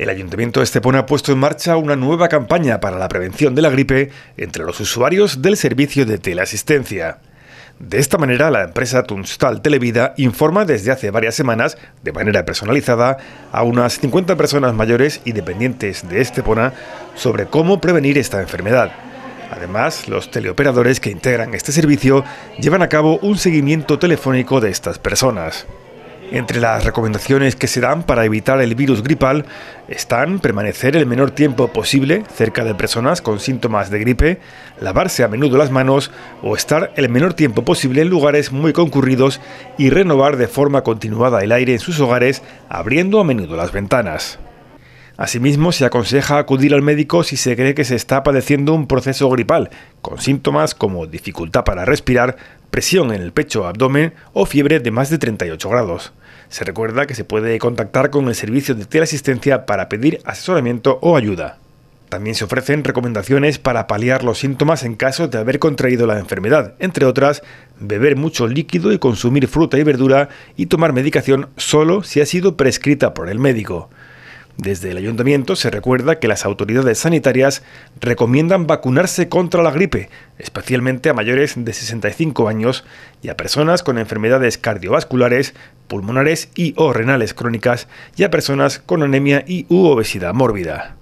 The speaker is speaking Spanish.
El Ayuntamiento de Estepona ha puesto en marcha una nueva campaña para la prevención de la gripe entre los usuarios del servicio de teleasistencia. De esta manera, la empresa Tunstall Televida informa desde hace varias semanas, de manera personalizada, a unas 50 personas mayores y dependientes de Estepona sobre cómo prevenir esta enfermedad. Además, los teleoperadores que integran este servicio llevan a cabo un seguimiento telefónico de estas personas. Entre las recomendaciones que se dan para evitar el virus gripal están permanecer el menor tiempo posible cerca de personas con síntomas de gripe, lavarse a menudo las manos o estar el menor tiempo posible en lugares muy concurridos y renovar de forma continuada el aire en sus hogares abriendo a menudo las ventanas. Asimismo, se aconseja acudir al médico si se cree que se está padeciendo un proceso gripal, con síntomas como dificultad para respirar, presión en el pecho abdomen o fiebre de más de 38 grados. Se recuerda que se puede contactar con el servicio de teleasistencia para pedir asesoramiento o ayuda. También se ofrecen recomendaciones para paliar los síntomas en caso de haber contraído la enfermedad, entre otras, beber mucho líquido y consumir fruta y verdura y tomar medicación solo si ha sido prescrita por el médico. Desde el ayuntamiento se recuerda que las autoridades sanitarias recomiendan vacunarse contra la gripe, especialmente a mayores de 65 años y a personas con enfermedades cardiovasculares, pulmonares y o renales crónicas y a personas con anemia y u obesidad mórbida.